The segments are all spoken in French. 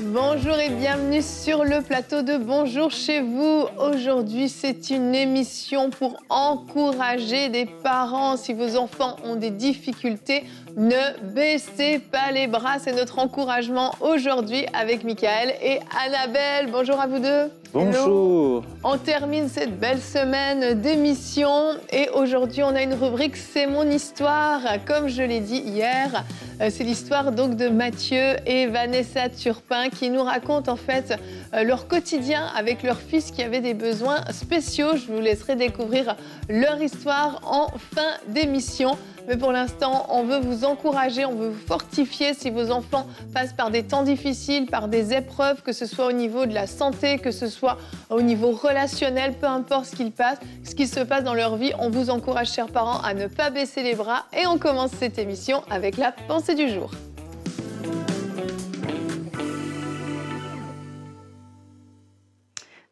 Bonjour et bienvenue sur le plateau de Bonjour chez vous. Aujourd'hui, c'est une émission pour encourager des parents si vos enfants ont des difficultés ne baissez pas les bras, c'est notre encouragement aujourd'hui avec Michael et Annabelle. Bonjour à vous deux. Bonjour. On termine cette belle semaine d'émission et aujourd'hui on a une rubrique C'est mon histoire. Comme je l'ai dit hier, euh, c'est l'histoire donc de Mathieu et Vanessa Turpin qui nous racontent en fait euh, leur quotidien avec leur fils qui avait des besoins spéciaux. Je vous laisserai découvrir leur histoire en fin d'émission. Mais pour l'instant, on veut vous encourager, on veut vous fortifier si vos enfants passent par des temps difficiles, par des épreuves, que ce soit au niveau de la santé, que ce soit au niveau relationnel, peu importe ce qu'ils passent, ce qui se passe dans leur vie. On vous encourage, chers parents, à ne pas baisser les bras et on commence cette émission avec la pensée du jour.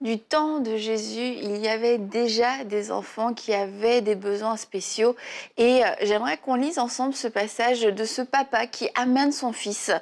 du temps de Jésus, il y avait déjà des enfants qui avaient des besoins spéciaux. Et euh, j'aimerais qu'on lise ensemble ce passage de ce papa qui amène son fils,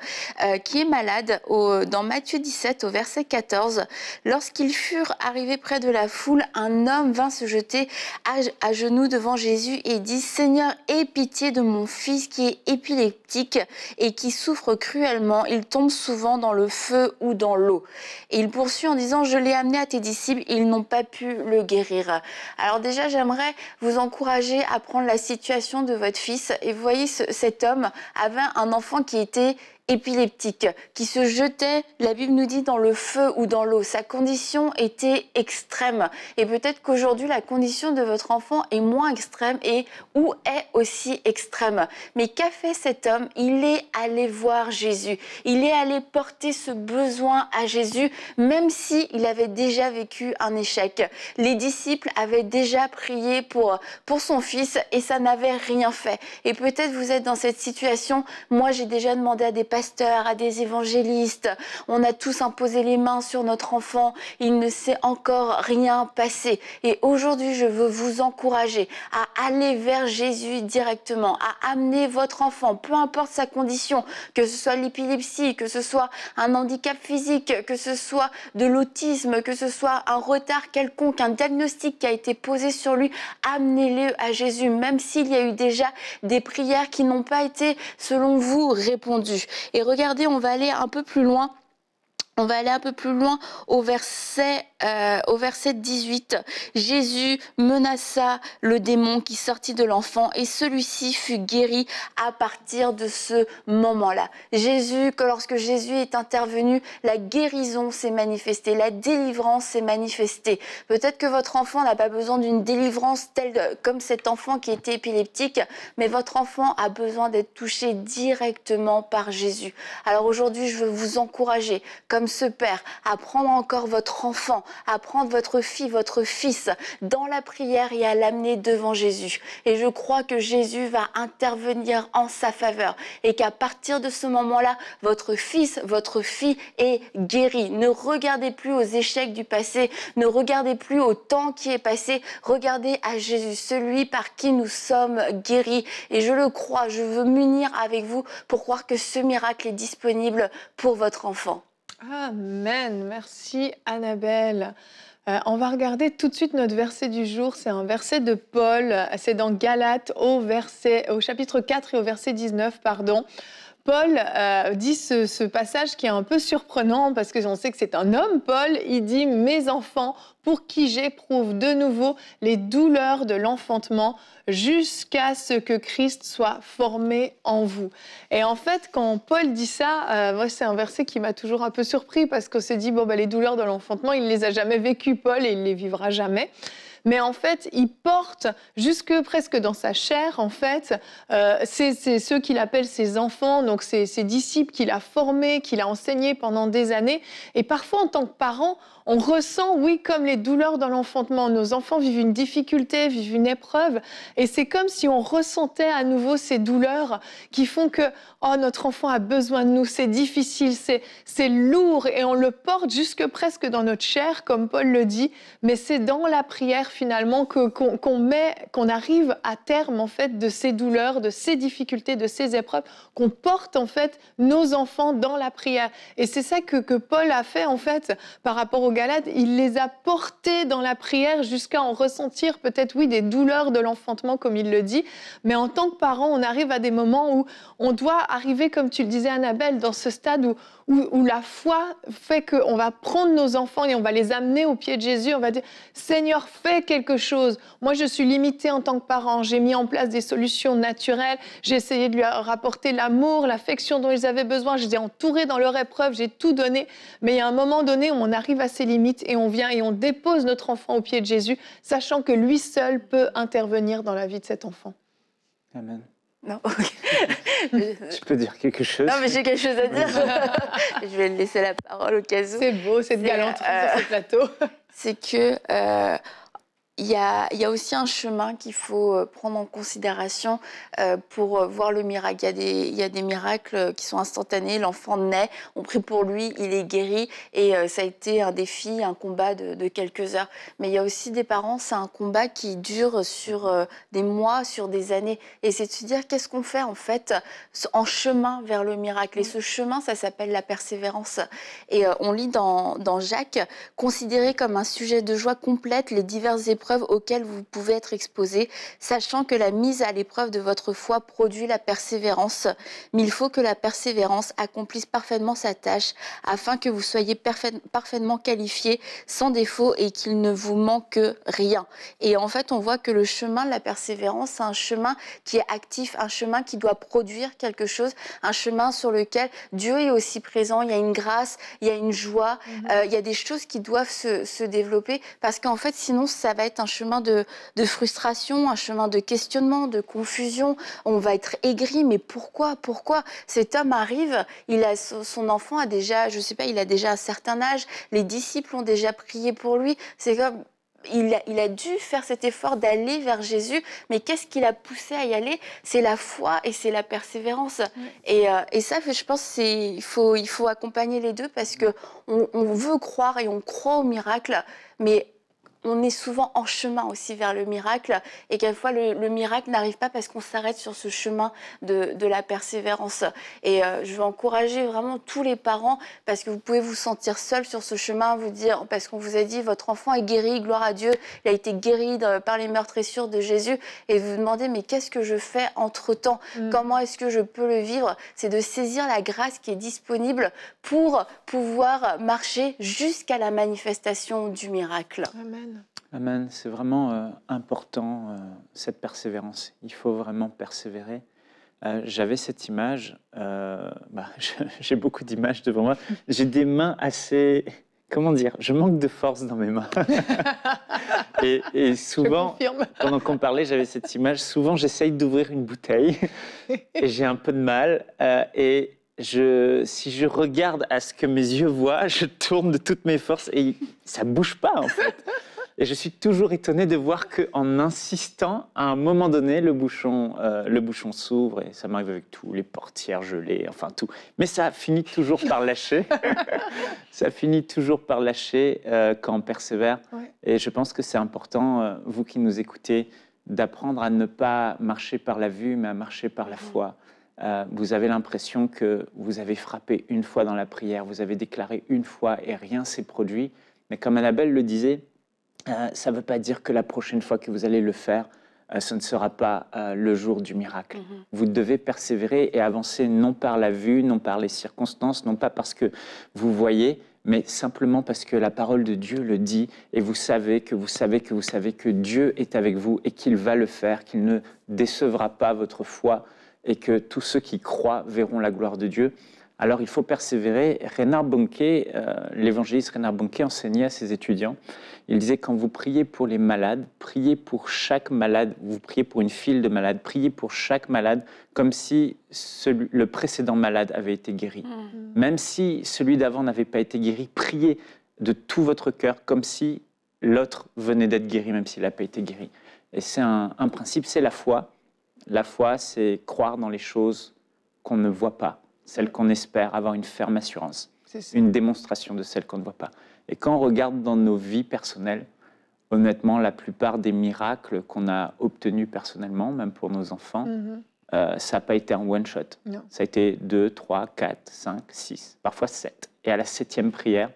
euh, qui est malade, dans Matthieu 17, au verset 14. Lorsqu'ils furent arrivés près de la foule, un homme vint se jeter à, à genoux devant Jésus et dit, Seigneur, aie pitié de mon fils qui est épileptique et qui souffre cruellement. Il tombe souvent dans le feu ou dans l'eau. Et il poursuit en disant, je l'ai amené à disciples, ils n'ont pas pu le guérir. Alors déjà, j'aimerais vous encourager à prendre la situation de votre fils. Et vous voyez, cet homme avait un enfant qui était épileptique, qui se jetait, la Bible nous dit, dans le feu ou dans l'eau. Sa condition était extrême. Et peut-être qu'aujourd'hui, la condition de votre enfant est moins extrême et ou est aussi extrême. Mais qu'a fait cet homme Il est allé voir Jésus. Il est allé porter ce besoin à Jésus, même s'il il avait déjà vécu un échec. Les disciples avaient déjà prié pour, pour son fils et ça n'avait rien fait. Et peut-être vous êtes dans cette situation. Moi, j'ai déjà demandé à des patients à des évangélistes. On a tous imposé les mains sur notre enfant. Il ne s'est encore rien passé. Et aujourd'hui, je veux vous encourager à aller vers Jésus directement, à amener votre enfant, peu importe sa condition, que ce soit l'épilepsie, que ce soit un handicap physique, que ce soit de l'autisme, que ce soit un retard quelconque, un diagnostic qui a été posé sur lui, amenez-le à Jésus, même s'il y a eu déjà des prières qui n'ont pas été, selon vous, répondues. Et regardez, on va aller un peu plus loin. On va aller un peu plus loin au verset euh, au verset 18, Jésus menaça le démon qui sortit de l'enfant et celui-ci fut guéri à partir de ce moment-là. Jésus, que lorsque Jésus est intervenu, la guérison s'est manifestée, la délivrance s'est manifestée. Peut-être que votre enfant n'a pas besoin d'une délivrance telle comme cet enfant qui était épileptique, mais votre enfant a besoin d'être touché directement par Jésus. Alors aujourd'hui, je veux vous encourager, comme ce père, à prendre encore votre enfant à prendre votre fille, votre fils dans la prière et à l'amener devant Jésus. Et je crois que Jésus va intervenir en sa faveur et qu'à partir de ce moment-là, votre fils, votre fille est guéri. Ne regardez plus aux échecs du passé, ne regardez plus au temps qui est passé, regardez à Jésus, celui par qui nous sommes guéris. Et je le crois, je veux m'unir avec vous pour croire que ce miracle est disponible pour votre enfant. Amen. Merci Annabelle. Euh, on va regarder tout de suite notre verset du jour. C'est un verset de Paul. C'est dans Galates au, verset, au chapitre 4 et au verset 19. Pardon. Paul euh, dit ce, passage qui est un peu surprenant parce que sait que c'est un homme, Paul. Il dit Mes enfants, pour qui j'éprouve de nouveau les douleurs de l'enfantement jusqu'à ce que Christ soit formé en vous. Et en fait, quand Paul dit ça, euh, c'est un verset qui m'a toujours un peu surpris parce qu'on s'est dit Bon, bah, les douleurs de l'enfantement, il les a jamais vécues, Paul, et il ne les vivra jamais mais en fait, il porte jusque presque dans sa chair, en fait, euh, c'est ceux qu'il appelle ses enfants, donc ses, disciples qu'il a formés, qu'il a enseignés pendant des années. Et parfois, en tant que parent, on ressent, oui, comme les douleurs dans l'enfantement. Nos enfants vivent une difficulté, vivent une épreuve, et c'est comme si on ressentait à nouveau ces douleurs qui font que, oh, notre enfant a besoin de nous, c'est difficile, c'est lourd, et on le porte jusque presque dans notre chair, comme Paul le dit, mais c'est dans la prière finalement qu'on, met, qu'on arrive à terme en fait de ces douleurs, de ces difficultés, de ces épreuves, qu'on porte en fait nos enfants dans la prière. Et c'est ça que, que Paul a fait en fait par rapport aux Galates. Il les a portés dans la prière jusqu'à en ressentir peut-être oui des douleurs de l'enfantement comme il le dit. Mais en tant que parent, on arrive à des moments où on doit arriver, comme tu le disais Annabelle, dans ce stade où, où, la foi fait qu'on va prendre nos enfants et on va les amener au pied de Jésus. On va dire Seigneur, fais quelque chose. Moi, je suis limitée en tant que parent. J'ai mis en place des solutions naturelles. J'ai essayé de lui rapporter l'amour, l'affection dont ils avaient besoin. Je les ai entourés dans leur épreuve. J'ai tout donné. Mais il y a un moment donné où on arrive à ses limites et on vient et on dépose notre enfant au pied de Jésus, sachant que lui seul peut intervenir dans la vie de cet enfant. Amen. Non. tu peux dire quelque chose Non, mais j'ai quelque chose à dire. je vais laisser la parole au cas où. C'est beau cette galanterie euh, sur ce plateau. C'est que euh, il y, a, aussi un chemin qu'il faut euh, prendre en considération euh, pour euh, voir le miracle. Il y a des, il des miracles qui sont instantanés. L'enfant naît, on prie pour lui, il est guéri. Et ça a été un défi, un combat de, quelques heures. Mais il y a aussi des parents, c'est un combat qui dure sur des mois, sur des années. Et c'est de se dire qu'est-ce qu'on fait en fait en chemin vers le miracle. Et mm. ce chemin, ça s'appelle la persévérance. Et on lit dans, Jacques, considéré comme un sujet de joie complète les diverses épreuves auxquelles vous pouvez être exposé, sachant que la mise à l'épreuve de votre foi produit la persévérance. Mais il faut que la persévérance accomplisse parfaitement sa tâche afin que vous soyez parfaitement qualifié, sans défaut et qu'il ne vous manque rien. Et en fait, on voit que le chemin de la persévérance, c'est un chemin qui est actif, un chemin qui doit produire quelque chose, un chemin sur lequel Dieu est aussi présent, il y a une grâce, il y a une joie, mm-hmm. euh, il y a des choses qui doivent se développer parce qu'en fait, sinon, ça va être un chemin de, frustration, un chemin de questionnement, de confusion. On va être aigri, mais pourquoi Pourquoi Cet homme arrive, il a, son enfant a déjà, je sais pas, il a déjà un certain âge, les disciples ont déjà prié pour lui. C'est comme, il a, il a, dû faire cet effort d'aller vers Jésus, mais qu'est-ce qui l'a poussé à y aller C'est la foi et c'est la persévérance. Euh, et, ça, je pense, il faut, il faut accompagner les deux parce que on, on veut croire et on croit au miracle, mais on est souvent en chemin aussi vers le miracle et quelquefois le, le miracle n'arrive pas parce qu'on s'arrête sur ce chemin de, la persévérance. Et euh, je veux encourager vraiment tous les parents parce que vous pouvez vous sentir seul sur ce chemin, vous dire parce qu'on vous a dit votre enfant est guéri, gloire à Dieu, il a été guéri euh, par les meurtrissures de Jésus et vous demandez mais qu'est-ce que je fais entre temps mm. Comment est-ce que je peux le vivre C'est de saisir la grâce qui est disponible pour pouvoir marcher jusqu'à la manifestation du miracle. Amen. Amen. C'est vraiment euh, important, euh, cette persévérance. Il faut vraiment persévérer. Euh, j'avais cette image, bah, j'ai beaucoup d'images devant moi. J'ai des mains assez. Comment dire Je manque de force dans mes mains. et, et, souvent, pendant qu'on parlait, j'avais cette image. Souvent, j'essaye d'ouvrir une bouteille et j'ai un peu de mal. et je, si je regarde à ce que mes yeux voient, je tourne de toutes mes forces et ça bouge pas en fait. Et je suis toujours étonné de voir qu'en insistant, à un moment donné, le bouchon, euh, le bouchon s'ouvre et ça m'arrive avec tout, les portières gelées, enfin tout. Mais ça finit toujours par lâcher. ça finit toujours par lâcher euh, quand on persévère. Et je pense que c'est important, euh, vous qui nous écoutez, d'apprendre à ne pas marcher par la vue, mais à marcher par la foi. vous avez l'impression que vous avez frappé une fois dans la prière, vous avez déclaré une fois et rien s'est produit. Mais comme Annabelle le disait, euh, ça ne veut pas dire que la prochaine fois que vous allez le faire, euh, ce ne sera pas euh, le jour du miracle. Mm-hmm. Vous devez persévérer et avancer non par la vue, non par les circonstances, non pas parce que vous voyez, mais simplement parce que la parole de Dieu le dit et vous savez que vous savez que vous savez que Dieu est avec vous et qu'il va le faire, qu'il ne décevra pas votre foi et que tous ceux qui croient verront la gloire de Dieu. Alors il faut persévérer. Renard Bonquet, euh, l'évangéliste Renard Bonquet enseignait à ses étudiants, il disait quand vous priez pour les malades, priez pour chaque malade, vous priez pour une file de malades, priez pour chaque malade comme si le précédent malade avait été guéri. Mmh. Même si celui d'avant n'avait pas été guéri, priez de tout votre cœur comme si l'autre venait d'être guéri, même s'il n'a pas été guéri. Et c'est un principe, c'est la foi. La foi, c'est croire dans les choses qu'on ne voit pas celle qu'on espère, avoir une ferme assurance, une démonstration de celle qu'on ne voit pas. Et quand on regarde dans nos vies personnelles, honnêtement, la plupart des miracles qu'on a obtenus personnellement, même pour nos enfants, mhm. euh, ça n'a pas été un one-shot. Ça a été 2, 3, 4, 5, 6, parfois 7. Et à la septième prière,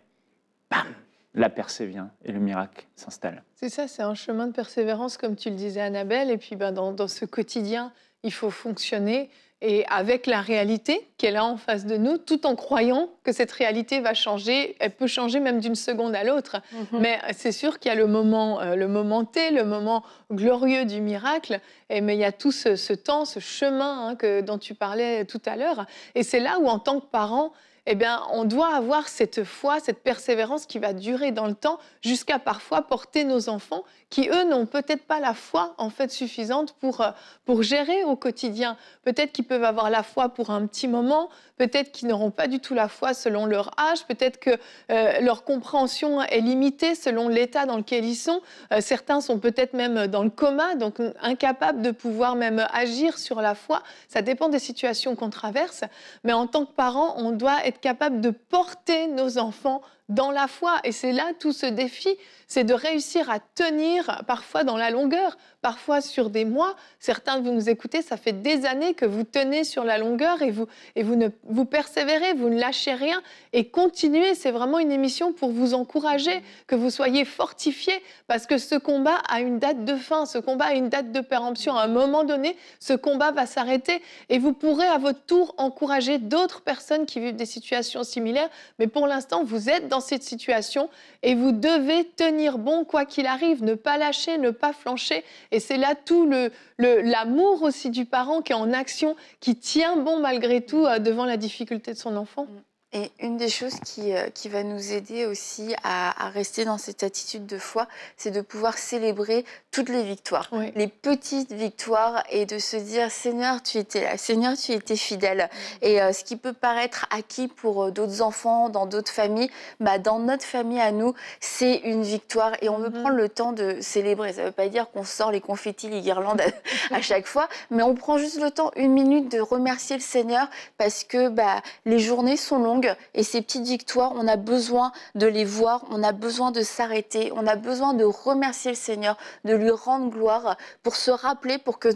bam, la percée vient et le miracle s'installe. C'est ça, c'est un chemin de persévérance, comme tu le disais, Annabelle. Et puis, ben, dans ce quotidien, il faut fonctionner et avec la réalité qu'elle a en face de nous, tout en croyant que cette réalité va changer. Elle peut changer même d'une seconde à l'autre. Mhm. Mais euh, c'est sûr qu'il y a le moment, euh, le moment T, le moment glorieux du miracle. mais il y a tout ce, temps, ce chemin hein, dont tu parlais tout à l'heure. Et c'est là où, en tant que parent, eh bien, on doit avoir cette foi, cette persévérance qui va durer dans le temps, jusqu'à parfois porter nos enfants qui, eux, n'ont peut-être pas la foi en fait suffisante pour, euh, pour gérer au quotidien. Peut-être qu'ils peuvent avoir la foi pour un petit moment, peut-être qu'ils n'auront pas du tout la foi selon leur âge, peut-être que euh, leur compréhension est limitée selon l'état dans lequel ils sont. Euh, certains sont peut-être même dans le coma, donc incapables de pouvoir même agir sur la foi. Ça dépend des situations qu'on traverse, mais en tant que parents, on doit être capable de porter nos enfants dans la foi. Et c'est là tout ce défi, c'est de réussir à tenir parfois dans la longueur, parfois sur des mois. Certains de vous nous écoutez, ça fait des années que vous tenez sur la longueur et vous, et vous, ne, vous persévérez, vous ne lâchez rien et continuez. C'est vraiment une émission pour vous encourager, que vous soyez fortifiés parce que ce combat a une date de fin, ce combat a une date de péremption. À un moment donné, ce combat va s'arrêter et vous pourrez à votre tour encourager d'autres personnes qui vivent des situations similaires. Mais pour l'instant, vous êtes dans dans cette situation et vous devez tenir bon quoi qu'il arrive, ne pas lâcher, ne pas flancher. Et c'est là tout l'amour l'amour aussi du parent qui est en action, qui tient bon malgré tout euh, devant la difficulté de son enfant. Mm. Et une des choses qui, euh, qui va nous aider aussi à, rester dans cette attitude de foi, c'est de pouvoir célébrer toutes les victoires, les petites victoires, et de se dire Seigneur, tu étais là, Seigneur, tu étais fidèle. Et euh, ce qui peut paraître acquis pour euh, d'autres enfants, dans d'autres familles, bah, dans notre famille à nous, c'est une victoire. Et on veut mhm. prendre le temps de célébrer. Ça ne veut pas dire qu'on sort les confettis, les guirlandes à, à, chaque fois, mais on prend juste le temps, une minute, de remercier le Seigneur parce que bah, les journées sont longues et ces petites victoires, on a besoin de les voir, on a besoin de s'arrêter, on a besoin de remercier le Seigneur, de lui rendre gloire pour se rappeler, pour que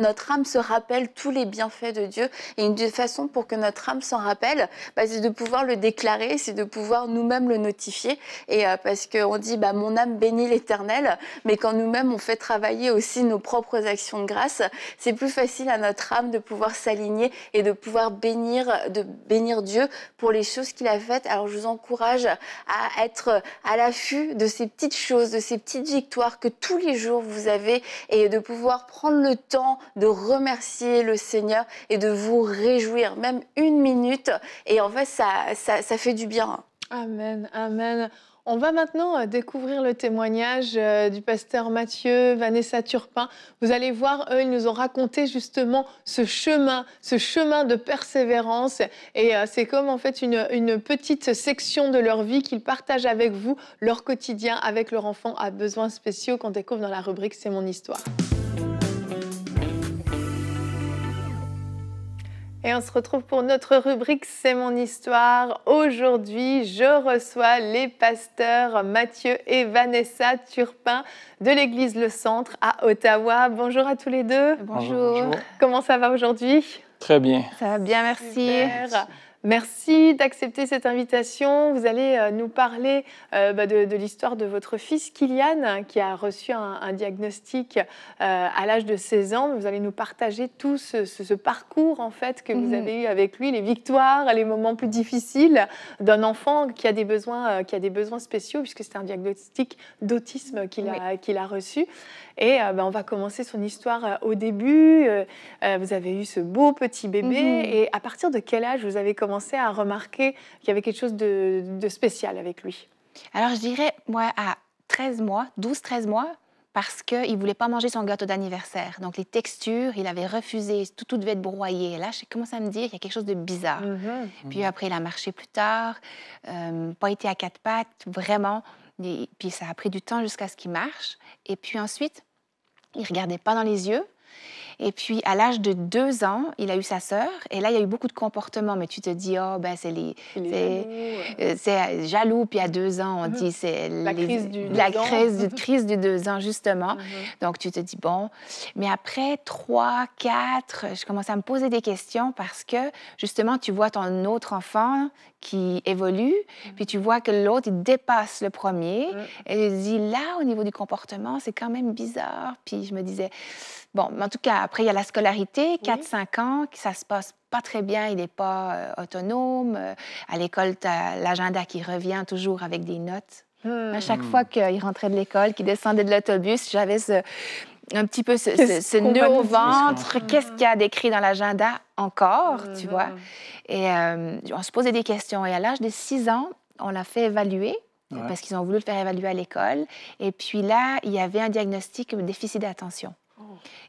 notre âme se rappelle tous les bienfaits de Dieu. Et une façon pour que notre âme s'en rappelle, bah, c'est de pouvoir le déclarer, c'est de pouvoir nous-mêmes le notifier. Et euh, parce qu'on dit, bah, mon âme bénit l'Éternel, mais quand nous-mêmes on fait travailler aussi nos propres actions de grâce, c'est plus facile à notre âme de pouvoir s'aligner et de pouvoir bénir, de bénir Dieu pour les choses qu'il a faites. Alors je vous encourage à être à l'affût de ces petites choses, de ces petites victoires que tous les jours vous avez et de pouvoir prendre le temps de remercier le Seigneur et de vous réjouir, même une minute. Et en fait, ça, ça fait du bien. Amen, amen. On va maintenant euh, découvrir le témoignage euh, du pasteur Mathieu, Vanessa Turpin. Vous allez voir, eux, ils nous ont raconté justement ce chemin, ce chemin de persévérance. Et euh, c'est comme en fait une, petite section de leur vie qu'ils partagent avec vous, leur quotidien avec leur enfant à besoins spéciaux qu'on découvre dans la rubrique C'est mon histoire. Et on se retrouve pour notre rubrique C'est mon histoire. Aujourd'hui, je reçois les pasteurs Mathieu et Vanessa Turpin de l'Église Le Centre à Ottawa. Bonjour à tous les deux. Bonjour. Comment ça va aujourd'hui Très bien. Ça va bien, merci. Merci d'accepter cette invitation. Vous allez euh, nous parler euh, bah, de, l'histoire de votre fils Kylian, qui a reçu un, diagnostic euh, à l'âge de 16 ans. Vous allez nous partager tout ce, parcours en fait que vous mhm. avez eu avec lui, les victoires, les moments plus difficiles d'un enfant qui a des besoins, qui a des besoins spéciaux, puisque c'est un diagnostic d'autisme qu'il a, a reçu. Et bah, on va commencer son histoire au début. vous avez eu ce beau petit bébé. Mhm. Et à partir de quel âge vous avez commencé à remarquer qu'il y avait quelque chose de, spécial avec lui Alors, je dirais, moi, à 13 mois, 12-13 mois, parce qu'il ne voulait pas manger son gâteau d'anniversaire. Donc, les textures, il avait refusé, tout, tout devait être broyé. là, j'ai commencé à me dire, il y a quelque chose de bizarre. Mm-hmm. Mm-hmm. Puis après, il a marché plus tard, euh, pas été à quatre pattes, vraiment. Et, puis ça a pris du temps jusqu'à ce qu'il marche. Et puis ensuite, il regardait pas dans les yeux. Et puis, à l'âge de deux ans, il a eu sa sœur. Et là, il y a eu beaucoup de comportements. Mais tu te dis, oh, ben, c'est les. c'est euh, euh, jaloux. Puis à deux ans, on mm. dit, c'est. La crise du. deux crise, ans. Du, crise du deux ans, justement. Mm-hmm. Donc, tu te dis, bon. Mais après trois, quatre, je commence à me poser des questions parce que, justement, tu vois ton autre enfant qui évolue. Mm. Puis tu vois que l'autre, il dépasse le premier. Mm. Et je dis, là, au niveau du comportement, c'est quand même bizarre. Puis je me disais, Bon, mais en tout cas, après, il y a la scolarité, 4-5 ans, ça se passe pas très bien, il n'est pas euh, autonome. Euh, à l'école, tu as l'agenda qui revient toujours avec des notes. Hmm. À chaque fois qu'il rentrait de l'école, qu'il descendait de l'autobus, j'avais un petit peu ce, nœud au ventre. Qu'est-ce qu'il y a décrit dans l'agenda encore, hmm, tu vois? Hmm. Et euh, on se posait des questions. Et à l'âge de 6 ans, on l'a fait évaluer. Parce qu'ils ont voulu le faire évaluer à l'école. Et puis là, il y avait un diagnostic de déficit d'attention.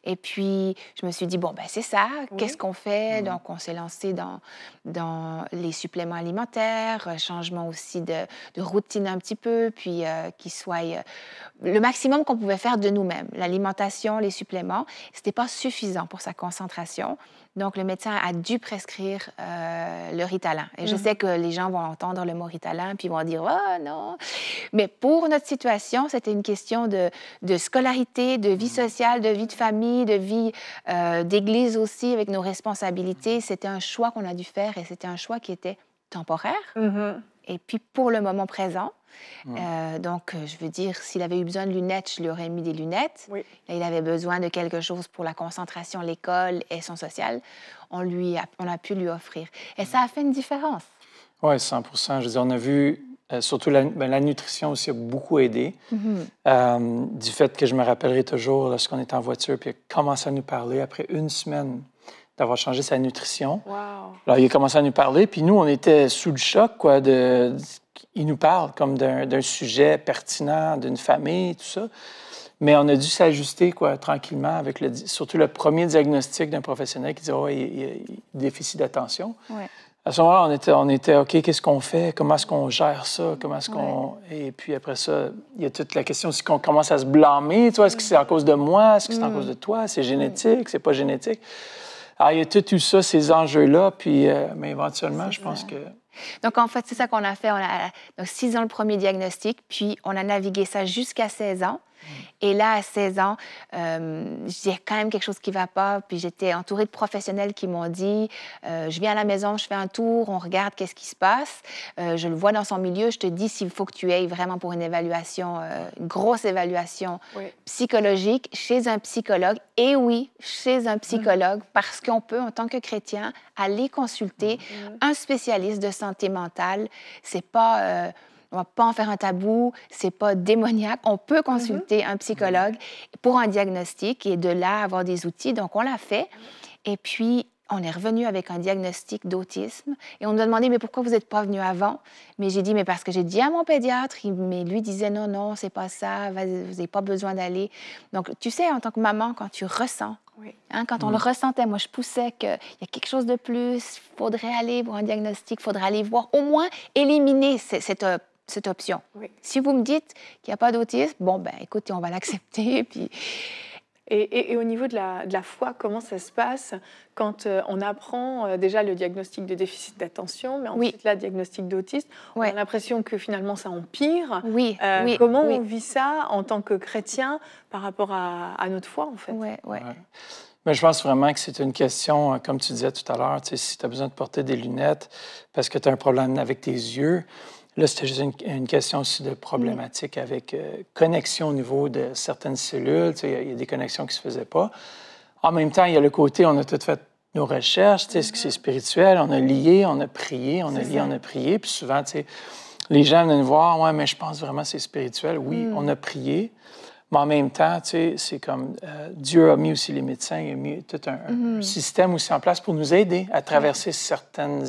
Et puis, je me suis dit, bon, ben c'est ça, qu'est-ce qu'on fait? Mm. Donc, on s'est lancé dans, dans les suppléments alimentaires, euh, changement aussi de, routine un petit peu, puis euh, qu'il soit euh, le maximum qu'on pouvait faire de nous-mêmes. L'alimentation, les suppléments, c'était pas suffisant pour sa concentration. Donc, le médecin a dû prescrire euh, le Ritalin. Et je mm. sais que les gens vont entendre le mot Ritalin puis vont dire oh non. Mais pour notre situation, c'était une question de, scolarité, de vie mm. sociale, de vie de famille, de vie euh, d'église aussi, avec nos responsabilités. C'était un choix qu'on a dû faire et c'était un choix qui était temporaire. Mm-hmm. Et puis, pour le moment présent, euh, donc, euh, je veux dire, s'il avait eu besoin de lunettes, je lui aurais mis des lunettes. il avait besoin de quelque chose pour la concentration, l'école et son social. On, lui a, on a pu lui offrir. Et ça a fait une différence. Oui, 100 Je veux dire, on a vu, euh, surtout ben, la, nutrition aussi a beaucoup aidé. Mhm. du fait que je me rappellerai toujours lorsqu'on est en voiture, puis a commencé à nous parler après une semaine d'avoir changé sa nutrition. Alors, il a commencé à nous parler, puis nous, on était sous le choc, quoi, de... Il nous parle comme d'un sujet pertinent, d'une famille, tout ça. Mais on a dû s'ajuster, quoi, tranquillement, avec le... surtout le premier diagnostic d'un professionnel qui dit « Oh, il, déficit d'attention À ce moment-là, on était, on était OK, qu'est-ce qu'on fait? Comment est-ce qu'on gère ça? Comment ce qu'on. Et puis après ça, il y a toute la question si qu'on commence à se blâmer. est-ce que c'est à cause de moi? Est-ce que c'est en mm. cause de toi? C'est mm. génétique? C'est pas génétique? Ah, il y a tout, ça, ces enjeux-là, puis, euh, mais éventuellement, je pense que. Donc, en fait, c'est ça qu'on a fait. On a donc, 6 ans le premier diagnostic, puis on a navigué ça jusqu'à 16 ans. Et là, à 16 ans, euh, j'ai quand même quelque chose qui ne va pas. Puis j'étais entourée de professionnels qui m'ont dit euh, Je viens à la maison, je fais un tour, on regarde qu'est-ce qui se passe. Euh, je le vois dans son milieu, je te dis s'il faut que tu ailles vraiment pour une évaluation, une grosse évaluation psychologique chez un psychologue. Et oui, chez un psychologue, mm. parce qu'on peut, en tant que chrétien, aller consulter mm. un spécialiste de santé mentale. C'est pas on ne va pas en faire un tabou, c'est pas démoniaque. On peut mhm. consulter un psychologue pour un diagnostic et de là avoir des outils. Donc, on l'a fait. Et puis, on est revenu avec un diagnostic d'autisme et on nous a demandé mais pourquoi vous n'êtes pas venu avant Mais j'ai dit mais parce que j'ai dit à mon pédiatre, mais lui disait non non c'est pas ça, vous n'avez pas besoin d'aller. Donc tu sais en tant que maman quand tu ressens, hein, quand on le ressentait, moi je poussais qu'il y a quelque chose de plus, faudrait aller pour un diagnostic, faudrait aller voir au moins éliminer cette, cette euh, cette option. Si vous me dites qu'il n'y a pas d'autisme, bon, ben écoutez, on va l'accepter. Et puis... Et, et, au niveau de la, de la, foi, comment ça se passe quand euh, on apprend euh, déjà le diagnostic de déficit d'attention, mais ensuite oui. diagnostic d'autisme, on a l'impression que finalement ça empire. Oui. Euh, oui. Comment on vit ça en tant que chrétien par rapport à, à notre foi, en fait ouais, ouais. Mais je pense vraiment que c'est une question, comme tu disais tout à l'heure, si tu as besoin de porter des lunettes parce que tu as un problème avec tes yeux, Là, c'était juste une, question aussi de problématique mm. avec euh, connexion au niveau de certaines cellules. il, y a, des connexions qui ne se faisaient pas. En même temps, il y a le côté, on a tout fait nos recherches, tu ce qui c'est mm-hmm. spirituel, on a lié, on a prié, on a lié, on a prié. Puis souvent, les gens viennent nous voir, ouais, mais je pense vraiment que c'est spirituel. Oui, mm. on a prié. Mais en même temps, tu sais, c'est comme euh, Dieu a mis aussi les médecins, il a mis tout un, mhm. système aussi en place pour nous aider à traverser certaines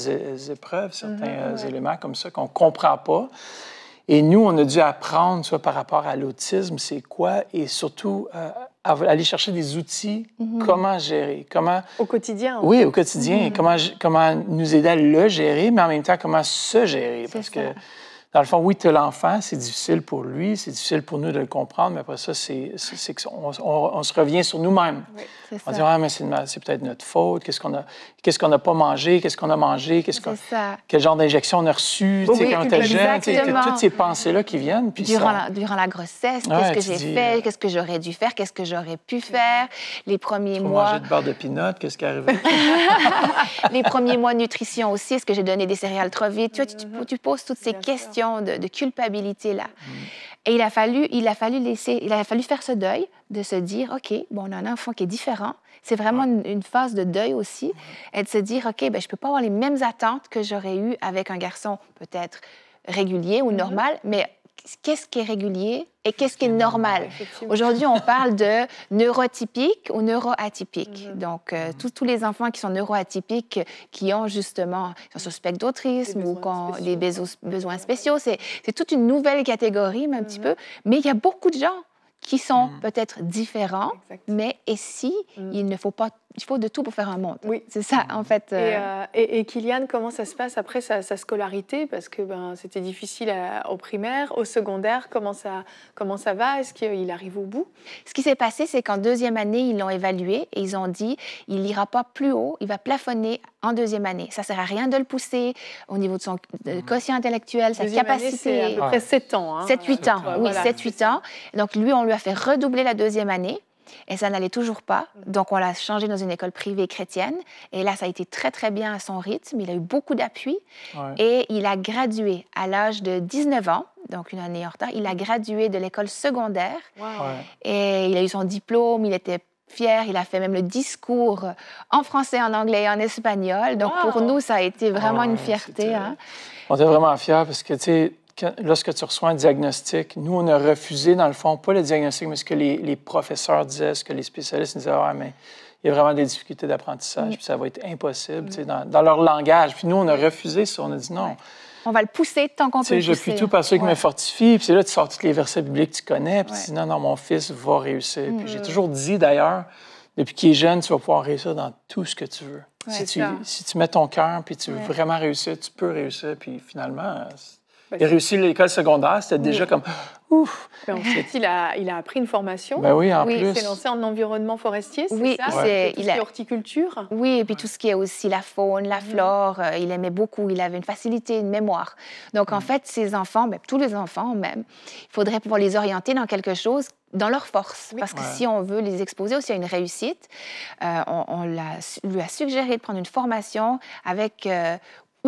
épreuves, mhm. certains euh, éléments comme ça qu'on ne comprend pas. Et nous, on a dû apprendre, soit par rapport à l'autisme, c'est quoi, et surtout euh, aller chercher des outils, mhm. comment gérer, comment... Au quotidien. Oui, au quotidien, comment, comment nous aider à le gérer, mais en même temps, comment se gérer, parce que dans le fond, oui, tu l'enfant, c'est difficile pour lui, c'est difficile pour nous de le comprendre, mais après ça, c'est qu'on on, se revient sur nous-mêmes. On on dit, ah, mais c'est peut-être notre faute, qu'est-ce qu'on a, qu'est-ce qu'on n'a pas mangé, qu'est-ce qu'on a mangé, quel genre d'injection on a reçu, quand jeune, toutes ces pensées-là qui viennent. Puis durant, la, grossesse, qu'est-ce que j'ai fait, euh, qu'est-ce que j'aurais dû faire, qu'est-ce que j'aurais pu faire, les premiers Faut mois. manger de beurre de pinot, qu'est-ce qui est arrivé? les premiers mois de nutrition aussi, est-ce que j'ai donné des céréales trop vite? Tu vois, tu poses toutes ces questions de, culpabilité-là. Mm. Et il a, fallu, il, a fallu laisser, il a fallu faire ce deuil de se dire, OK, bon, on a un enfant qui est différent. C'est vraiment une, phase de deuil aussi. Et de se dire, OK, ben, je peux pas avoir les mêmes attentes que j'aurais eues avec un garçon peut-être régulier ou mm-hmm. normal, mais qu'est-ce qui est régulier et qu'est-ce qui est normal. Aujourd'hui, on parle de neurotypique ou neuroatypique. Mhm. Donc, euh, mhm. tous, les enfants qui sont neuroatypiques, qui ont justement, un sont d'autisme ou qui des besoins spéciaux, c'est toute une nouvelle catégorie, un petit mhm. peu. Mais il y a beaucoup de gens qui sont peut-être différents, mais et si il ne faut pas il faut de tout pour faire un monde. Oui. C'est ça, en fait. Et, euh, euh, et, Kylian, comment ça se passe après sa, scolarité Parce que ben, c'était difficile au primaire, au secondaire. Comment ça, comment ça va Est-ce qu'il arrive au bout Ce qui s'est passé, c'est qu'en deuxième année, ils l'ont évalué et ils ont dit il n'ira pas plus haut, il va plafonner en deuxième année. Ça ne sert à rien de le pousser au niveau de son quotient intellectuel, sa capacité. C'est à peu près 7 ans. Hein, 7-8 ans, oui, 7-8 ans. Donc lui, on lui a fait redoubler la deuxième année. Et ça n'allait toujours pas. Mm. Donc, on l'a changé dans une école privée chrétienne. Et là, ça a été très, très bien à son rythme. Il a eu beaucoup d'appui. Et il a gradué à l'âge de 19 ans, donc une année en retard. Il a mm. gradué de l'école secondaire. Et il a eu son diplôme. Il était fier. Il a fait même le discours en français, en anglais et en espagnol. Donc, pour nous, ça a été vraiment ah une fierté. Hein. On était vraiment fiers parce que, tu sais, lorsque tu reçois un diagnostic, nous, on a refusé, dans le fond, pas le diagnostic, mais ce que les, professeurs disaient, ce que les spécialistes disaient, ah, mais il y a vraiment des difficultés d'apprentissage, mm. ça va être impossible, mm. dans, leur langage. Puis nous, on a refusé ça, on a dit non. On va le pousser tant qu'on peut le Je puis tout parce hein. que me fortifie. puis là, tu sors tous les versets bibliques que tu connais, puis non, mon fils va réussir. Puis j'ai mm. toujours dit, d'ailleurs, depuis qu'il est jeune, tu vas pouvoir réussir dans tout ce que tu veux. si, tu, si, tu, mets ton cœur, puis tu veux vraiment réussir, tu peux réussir, puis finalement, et il l'école secondaire, c'était déjà comme ouf. Ben, il a, il a appris une formation. Ben oui, en plus. Il s'est lancé en environnement forestier, c'est oui, ça? C'est horticulture. Oui, et puis tout ce qui est aussi la faune, la mm. flore. Euh, il aimait beaucoup, il avait une facilité, une mémoire. Donc, en mm. fait, ces enfants, ben, tous les enfants même, il faudrait pouvoir les orienter dans quelque chose dans leur force. Parce que si on veut les exposer aussi à une réussite, euh, on, lui a suggéré de prendre une formation avec, euh,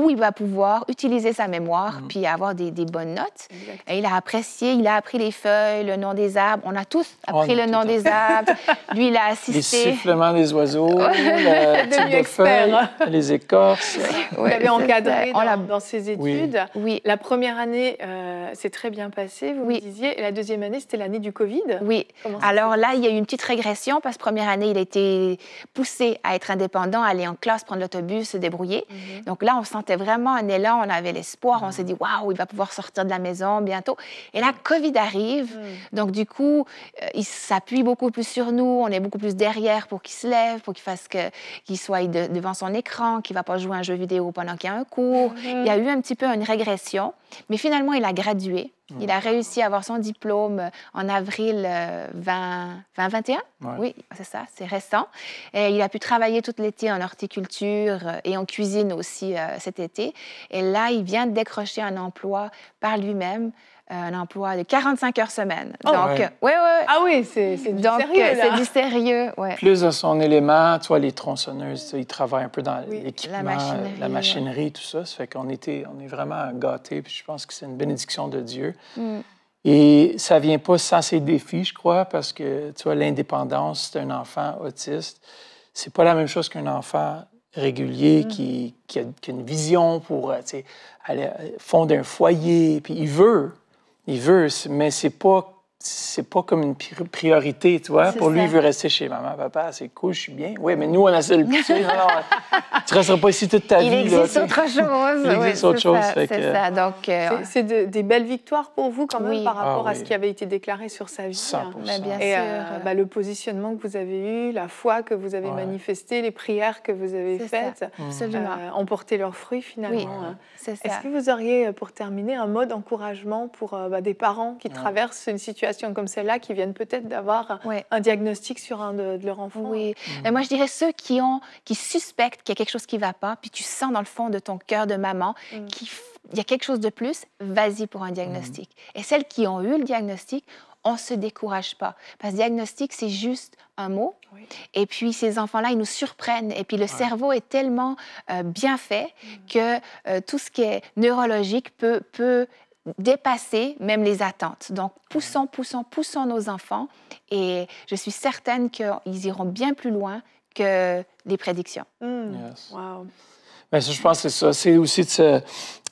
où il va pouvoir utiliser sa mémoire mm. puis avoir des, bonnes notes. Et il a apprécié, il a appris les feuilles, le nom des arbres. On a tous oh, appris le nom des arbres. Lui, il a assisté. Les sifflements des oiseaux, la de feuilles, les écorces. Vous l'avez encadré dans, ses études. Oui. La première année euh, s'est très bien passée, vous disiez. Et la deuxième année, c'était l'année du Covid. Oui. Alors là, il y a eu une petite régression parce que première année, il a été poussé à être indépendant, aller en classe, prendre l'autobus, se débrouiller. Mhm. Donc là, on sentait c'était vraiment un élan, on avait l'espoir, on s'est mm. dit, waouh, il va pouvoir sortir de la maison bientôt. Et là, mm. COVID arrive, mm. donc du coup, euh, il s'appuie beaucoup plus sur nous, on est beaucoup plus derrière pour qu'il se lève, pour qu'il fasse que, qu'il soit devant son écran, qu'il ne va pas jouer un jeu vidéo pendant qu'il y a un cours. Mm-hmm. Il y a eu un petit peu une régression, mais finalement, il a gradué. Il a réussi à avoir son diplôme euh, en avril 2021. Euh, oui, c'est ça, c'est récent. Et il a pu travailler tout l'été en horticulture euh, et en cuisine aussi cet été. Et là, il vient de décrocher un emploi par lui-même euh, un emploi de 45 heures semaine. Ah donc, ouais. Ouais, Ah oui, c'est du C'est du sérieux, Plus à son élément, toi, les tronçonneuses, ils travaillent un peu dans l'équipement, la machinerie, tout ça. Ça fait qu'on était, on est vraiment gâtés, puis je pense que c'est une bénédiction de Dieu. Mm. Et ça vient pas sans ses défis, je crois, parce que, tu vois, l'indépendance, d'un enfant autiste. C'est pas la même chose qu'un enfant régulier mm. qui, qui, a, une vision pour, euh, aller euh, fonder un foyer, puis il veut, il veut, mais c'est pas c'est pas comme une priorité, tu vois. Pour lui, il veut rester chez maman, papa, c'est cool, je suis bien. Oui, mais nous, on a ça le plus. tu resteras pas ici toute ta il Existe autre chose. il existe autre chose. C'est ça. Donc, euh, c'est des belles victoires pour vous quand même par rapport ah à ce qui avait été déclaré sur sa vie. 100%. Hein. Bah, bien euh, sûr. Bah, le positionnement que vous avez eu, la foi que vous avez manifestée, les prières que vous avez faites, euh, ont porté leurs fruits finalement. Hein. Est-ce que vous auriez, pour terminer, un mot d'encouragement pour bah, des parents qui traversent une situation comme celle-là qui viennent peut-être d'avoir un diagnostic sur un de, leurs leur Oui. Mm. moi, je dirais ceux qui, ont, qui suspectent qu'il y a quelque chose qui ne va pas, puis tu sens dans le fond de ton cœur de maman mm. qu'il y a quelque chose de plus, vas-y pour un diagnostic. Mm. Et celles qui ont eu le diagnostic, on ne se décourage pas. Parce que diagnostic, c'est juste un mot. Oui. Et puis ces enfants-là, ils nous surprennent. Et puis le cerveau est tellement euh, bien fait que euh, tout ce qui est neurologique peut, peut dépasser même les attentes. Donc, poussons, poussons, poussons nos enfants et je suis certaine qu'ils iront bien plus loin que les prédictions. Mm. Wow. Ben, je pense que c'est ça. C'est aussi de se,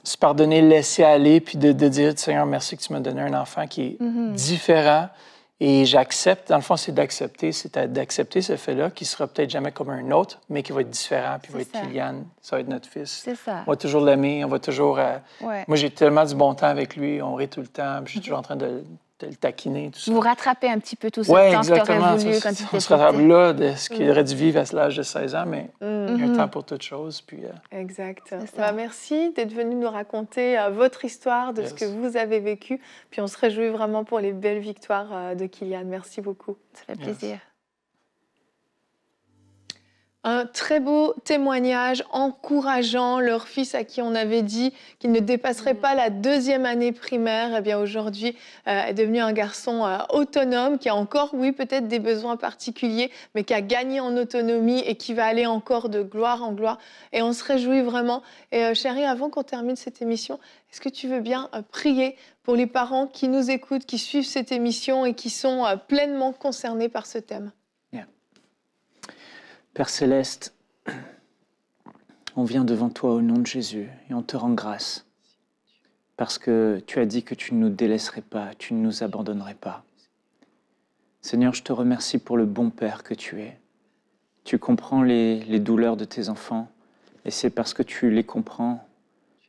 se, pardonner, laisser aller, puis de, dire, Seigneur, merci que tu m'as donné un enfant qui est mhm. différent, et j'accepte, dans le fond, c'est d'accepter, c'est d'accepter ce fait-là qui sera peut-être jamais comme un autre, mais qui va être différent, puis va être Kylian, ça va être notre fils. C'est ça. On va toujours l'aimer, on va toujours. Euh, moi, j'ai tellement du bon temps avec lui, on rit tout le temps, puis je suis toujours en train de le taquiner, tout ça. Vous rattrapez un petit peu tout ce qui temps exactement. que tu voulu ça, quand On se rattrape là de ce qu'il mm. aurait dû vivre à l'âge de 16 ans, mais mm. il y a un mm-hmm. temps pour toute chose. Puis, euh, Exact. Bah, merci d'être venu nous raconter euh, votre histoire, de ce que vous avez vécu. Puis on se réjouit vraiment pour les belles victoires euh, de Kylian. Merci beaucoup. C'est fait plaisir un très beau témoignage encourageant leur fils à qui on avait dit qu'il ne dépasserait mm. pas la deuxième année primaire. Eh bien aujourd'hui euh, est devenu un garçon euh, autonome qui a encore, oui, peut-être des besoins particuliers, mais qui a gagné en autonomie et qui va aller encore de gloire en gloire. Et on se réjouit vraiment. Et euh, chérie, avant qu'on termine cette émission, est-ce que tu veux bien prier pour les parents qui nous écoutent, qui suivent cette émission et qui sont pleinement concernés par ce thème Père céleste, on vient devant toi au nom de Jésus et on te rend grâce parce que tu as dit que tu ne nous délaisserais pas, tu ne nous abandonnerais pas. Seigneur, je te remercie pour le bon Père que tu es. Tu comprends les, les douleurs de tes enfants et c'est parce que tu les comprends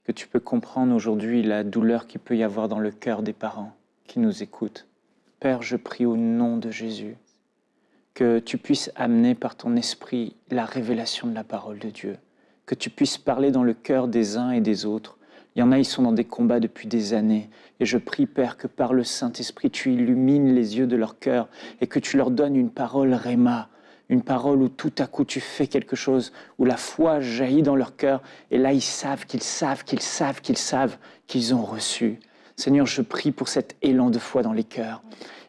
que tu peux comprendre aujourd'hui la douleur qu'il peut y avoir dans le cœur des parents qui nous écoutent. Père, je prie au nom de Jésus que tu puisses amener par ton esprit la révélation de la parole de Dieu, que tu puisses parler dans le cœur des uns et des autres. Il y en a, ils sont dans des combats depuis des années. Et je prie, Père, que par le Saint-Esprit, tu illumines les yeux de leur cœur et que tu leur donnes une parole réma, une parole où tout à coup tu fais quelque chose, où la foi jaillit dans leur cœur. Et là, ils savent qu'ils savent qu'ils savent qu'ils savent qu'ils ont reçu. Seigneur, je prie pour cet élan de foi dans les cœurs.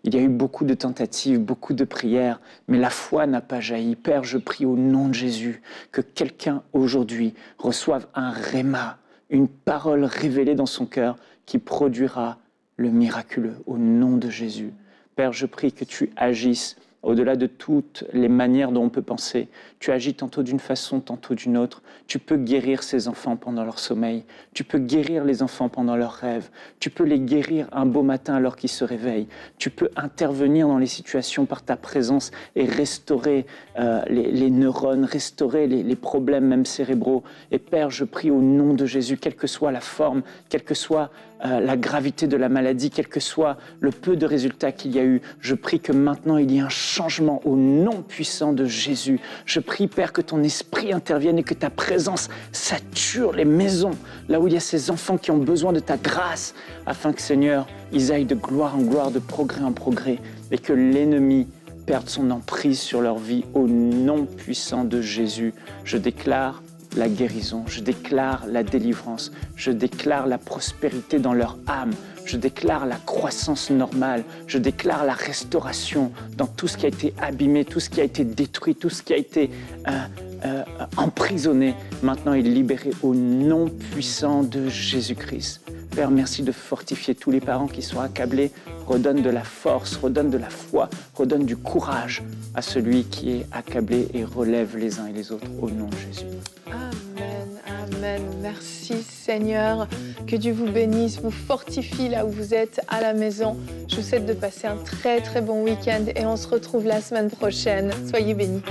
Il y a eu beaucoup de tentatives, beaucoup de prières, mais la foi n'a pas jailli. Père, je prie au nom de Jésus que quelqu'un aujourd'hui reçoive un réma, une parole révélée dans son cœur qui produira le miraculeux au nom de Jésus. Père, je prie que tu agisses au-delà de toutes les manières dont on peut penser. Tu agis tantôt d'une façon, tantôt d'une autre. Tu peux guérir ces enfants pendant leur sommeil. Tu peux guérir les enfants pendant leurs rêves. Tu peux les guérir un beau matin alors qu'ils se réveillent. Tu peux intervenir dans les situations par ta présence et restaurer euh, les, neurones, restaurer les, les problèmes même cérébraux. Et Père, je prie au nom de Jésus, quelle que soit la forme, quelle que soit euh, la gravité de la maladie, quel que soit le peu de résultats qu'il y a eu. Je prie que maintenant il y ait un changement au nom puissant de Jésus. Je prie, Père, que ton esprit intervienne et que ta présence sature les maisons, là où il y a ces enfants qui ont besoin de ta grâce, afin que, Seigneur, ils aillent de gloire en gloire, de progrès en progrès, et que l'ennemi perde son emprise sur leur vie. Au nom puissant de Jésus, je déclare la guérison, je déclare la délivrance, je déclare la prospérité dans leur âme, je déclare la croissance normale, je déclare la restauration dans tout ce qui a été abîmé, tout ce qui a été détruit, tout ce qui a été euh, euh, emprisonné, maintenant il est libéré au nom puissant de Jésus-Christ. Père, merci de fortifier tous les parents qui sont accablés redonne de la force, redonne de la foi, redonne du courage à celui qui est accablé et relève les uns et les autres au nom de Jésus. Amen, Amen. Merci Seigneur. Que Dieu vous bénisse, vous fortifie là où vous êtes, à la maison. Je vous souhaite de passer un très très bon week-end et on se retrouve la semaine prochaine. Soyez bénis.